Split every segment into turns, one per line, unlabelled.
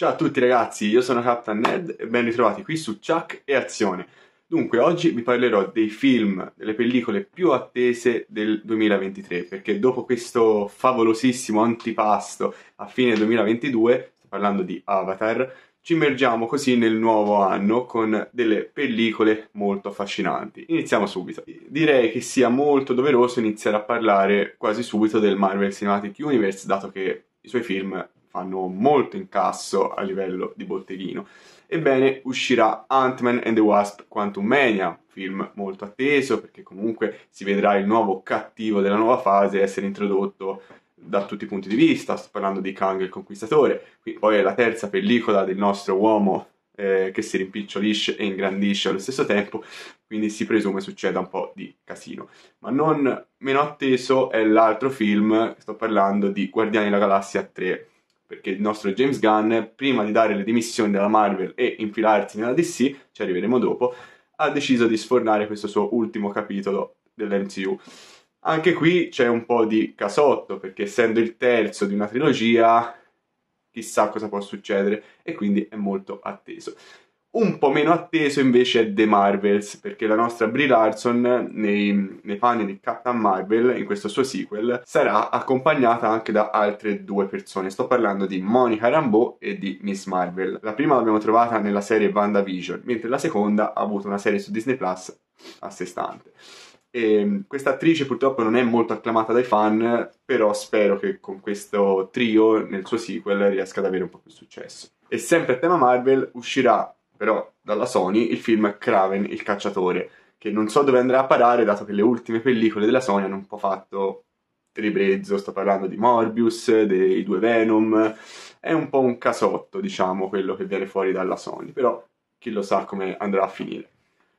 Ciao a tutti ragazzi, io sono Captain Ned e ben ritrovati qui su Chuck e Azione. Dunque, oggi vi parlerò dei film, delle pellicole più attese del 2023, perché dopo questo favolosissimo antipasto a fine 2022, sto parlando di Avatar, ci immergiamo così nel nuovo anno con delle pellicole molto affascinanti. Iniziamo subito. Direi che sia molto doveroso iniziare a parlare quasi subito del Marvel Cinematic Universe, dato che i suoi film fanno molto incasso a livello di botteghino. Ebbene, uscirà Ant-Man and the Wasp Quantum Mania, film molto atteso perché comunque si vedrà il nuovo cattivo della nuova fase essere introdotto da tutti i punti di vista, sto parlando di Kang il Conquistatore, qui poi è la terza pellicola del nostro uomo eh, che si rimpicciolisce e ingrandisce allo stesso tempo, quindi si presume succeda un po' di casino. Ma non meno atteso è l'altro film, sto parlando di Guardiani della Galassia 3, perché il nostro James Gunn, prima di dare le dimissioni dalla Marvel e infilarsi nella DC, ci arriveremo dopo, ha deciso di sfornare questo suo ultimo capitolo dell'MCU. Anche qui c'è un po' di casotto, perché essendo il terzo di una trilogia, chissà cosa può succedere, e quindi è molto atteso. Un po' meno atteso invece è The Marvels, perché la nostra Brie Larson nei, nei panni di Captain Marvel, in questo suo sequel, sarà accompagnata anche da altre due persone. Sto parlando di Monica Rambeau e di Miss Marvel. La prima l'abbiamo trovata nella serie WandaVision, mentre la seconda ha avuto una serie su Disney Plus a sé stante. E mm, questa attrice purtroppo non è molto acclamata dai fan, però spero che con questo trio nel suo sequel riesca ad avere un po' più successo. E sempre a tema Marvel uscirà però dalla Sony il film Craven il cacciatore, che non so dove andrà a parare dato che le ultime pellicole della Sony hanno un po' fatto ribrezzo, sto parlando di Morbius, dei due Venom, è un po' un casotto diciamo quello che viene fuori dalla Sony, però chi lo sa come andrà a finire.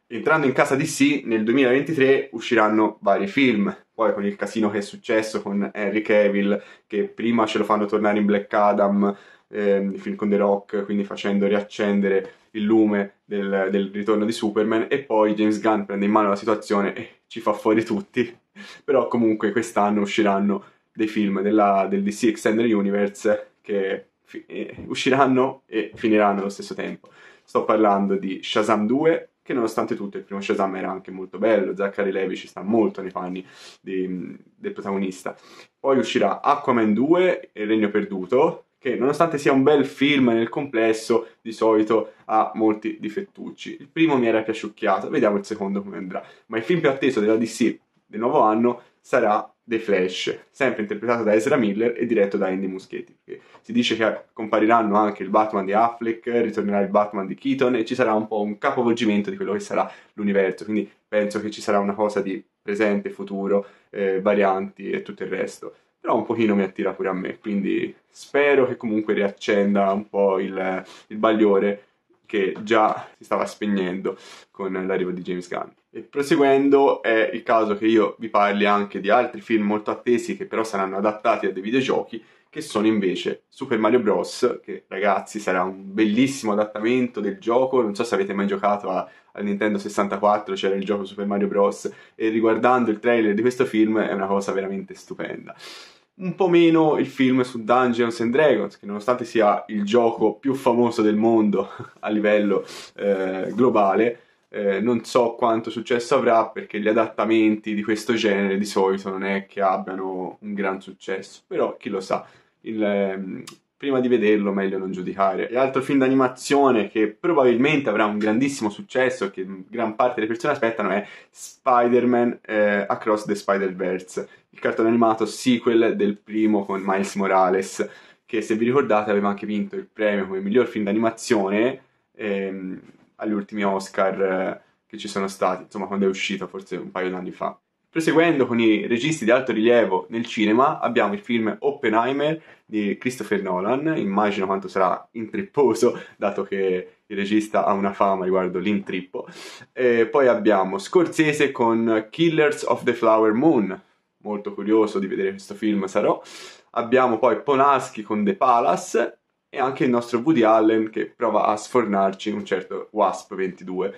Entrando in casa DC nel 2023 usciranno vari film, poi con il casino che è successo con Henry Cavill che prima ce lo fanno tornare in Black Adam, Ehm, il film con The Rock, quindi facendo riaccendere il lume del, del, ritorno di Superman e poi James Gunn prende in mano la situazione e ci fa fuori tutti. Però comunque quest'anno usciranno dei film della, del DC Extended Universe che fi- eh, usciranno e finiranno allo stesso tempo. Sto parlando di Shazam 2, che nonostante tutto il primo Shazam era anche molto bello, Zachary Levy ci sta molto nei panni di, del protagonista. Poi uscirà Aquaman 2 Il Regno Perduto, che nonostante sia un bel film nel complesso, di solito ha molti difettucci. Il primo mi era piaciucchiato, vediamo il secondo come andrà. Ma il film più atteso della DC del nuovo anno sarà The Flash, sempre interpretato da Ezra Miller e diretto da Andy Muschietti. si dice che compariranno anche il Batman di Affleck, ritornerà il Batman di Keaton e ci sarà un po' un capovolgimento di quello che sarà l'universo. Quindi penso che ci sarà una cosa di presente, futuro, eh, varianti e tutto il resto però un pochino mi attira pure a me, quindi spero che comunque riaccenda un po' il, il bagliore che già si stava spegnendo con l'arrivo di James Gunn. E proseguendo è il caso che io vi parli anche di altri film molto attesi che però saranno adattati a dei videogiochi che sono invece Super Mario Bros. che ragazzi sarà un bellissimo adattamento del gioco, non so se avete mai giocato a Nintendo 64 c'era il gioco Super Mario Bros. E riguardando il trailer di questo film è una cosa veramente stupenda. Un po' meno il film su Dungeons and Dragons, che nonostante sia il gioco più famoso del mondo a livello eh, globale, eh, non so quanto successo avrà perché gli adattamenti di questo genere di solito non è che abbiano un gran successo, però chi lo sa. Il, ehm, prima di vederlo meglio non giudicare. E altro film d'animazione che probabilmente avrà un grandissimo successo che gran parte delle persone aspettano è Spider-Man eh, Across the Spider-Verse, il cartone animato sequel del primo con Miles Morales, che se vi ricordate aveva anche vinto il premio come miglior film d'animazione ehm, agli ultimi Oscar eh, che ci sono stati, insomma quando è uscito forse un paio d'anni fa. Proseguendo con i registi di alto rilievo nel cinema, abbiamo il film Oppenheimer di Christopher Nolan. Immagino quanto sarà intripposo, dato che il regista ha una fama riguardo l'intrippo. E poi abbiamo Scorsese con Killers of the Flower Moon. Molto curioso di vedere questo film, sarò. Abbiamo poi Ponaschi con The Palace e anche il nostro Woody Allen che prova a sfornarci un certo Wasp 22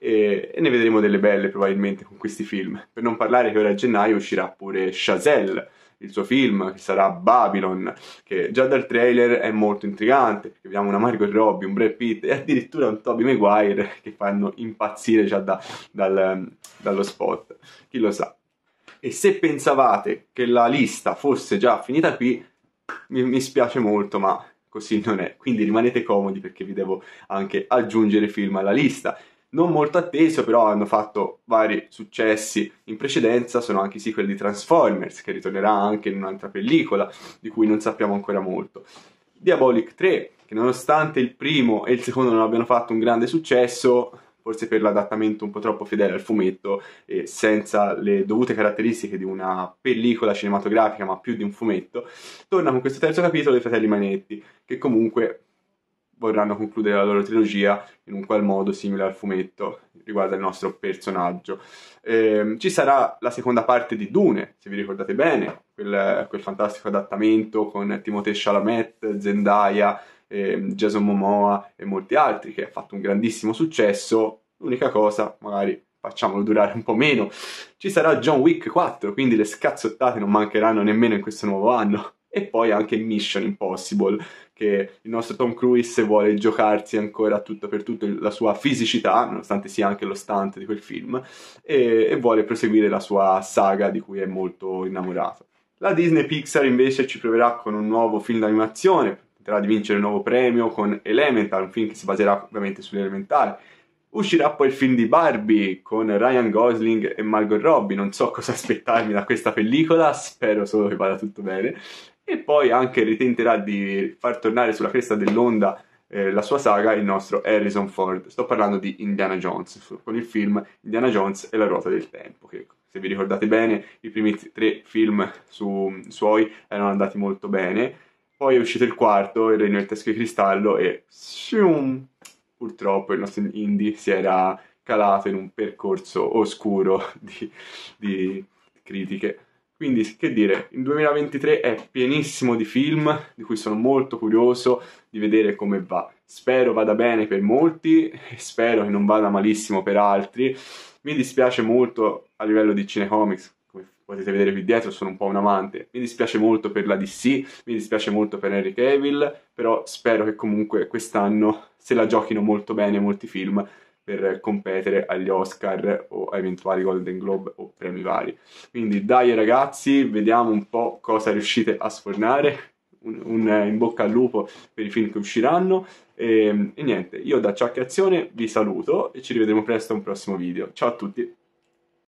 e, e, ne vedremo delle belle probabilmente con questi film. Per non parlare che ora a gennaio uscirà pure Chazelle, il suo film che sarà Babylon, che già dal trailer è molto intrigante, perché abbiamo una Margot Robbie, un Brad Pitt e addirittura un Toby Maguire che fanno impazzire già da, dal, dallo spot, chi lo sa. E se pensavate che la lista fosse già finita qui, mi, mi spiace molto, ma così non è. Quindi rimanete comodi perché vi devo anche aggiungere film alla lista. Non molto atteso, però hanno fatto vari successi in precedenza, sono anche i sequel di Transformers, che ritornerà anche in un'altra pellicola, di cui non sappiamo ancora molto. Diabolic 3, che nonostante il primo e il secondo non abbiano fatto un grande successo, forse per l'adattamento un po' troppo fedele al fumetto e senza le dovute caratteristiche di una pellicola cinematografica, ma più di un fumetto, torna con questo terzo capitolo dei fratelli Manetti, che comunque vorranno concludere la loro trilogia in un qual modo simile al fumetto riguardo al nostro personaggio. Eh, ci sarà la seconda parte di Dune, se vi ricordate bene, quel, quel fantastico adattamento con Timothée Chalamet, Zendaya, ehm, Jason Momoa e molti altri, che ha fatto un grandissimo successo. L'unica cosa, magari facciamolo durare un po' meno. Ci sarà John Wick 4, quindi le scazzottate non mancheranno nemmeno in questo nuovo anno. E poi anche Mission Impossible, che il nostro Tom Cruise vuole giocarsi ancora tutto per tutto la sua fisicità, nonostante sia anche lo stunt di quel film, e, e vuole proseguire la sua saga di cui è molto innamorato. La Disney Pixar invece ci proverà con un nuovo film d'animazione, permetterà di vincere il nuovo premio con Elemental, un film che si baserà ovviamente sull'elementare. Uscirà poi il film di Barbie con Ryan Gosling e Margot Robbie, non so cosa aspettarmi da questa pellicola, spero solo che vada tutto bene. E poi anche ritenterà di far tornare sulla cresta dell'onda eh, la sua saga il nostro Harrison Ford. Sto parlando di Indiana Jones, con il film Indiana Jones e la ruota del tempo, che se vi ricordate bene i primi tre film su, suoi erano andati molto bene poi è uscito il quarto, Il Regno del Teschio di Cristallo e... Shum, purtroppo il nostro indie si era calato in un percorso oscuro di, di critiche. Quindi, che dire, il 2023 è pienissimo di film di cui sono molto curioso di vedere come va. Spero vada bene per molti, e spero che non vada malissimo per altri. Mi dispiace molto a livello di cinecomics potete vedere qui dietro, sono un po' un amante. Mi dispiace molto per la DC, mi dispiace molto per Henry Cavill, però spero che comunque quest'anno se la giochino molto bene molti film per competere agli Oscar o a eventuali Golden Globe o premi vari. Quindi dai ragazzi, vediamo un po' cosa riuscite a sfornare. Un, un eh, in bocca al lupo per i film che usciranno. E, ehm, e niente, io da Ciacchiazione vi saluto e ci rivedremo presto a un prossimo video. Ciao a tutti!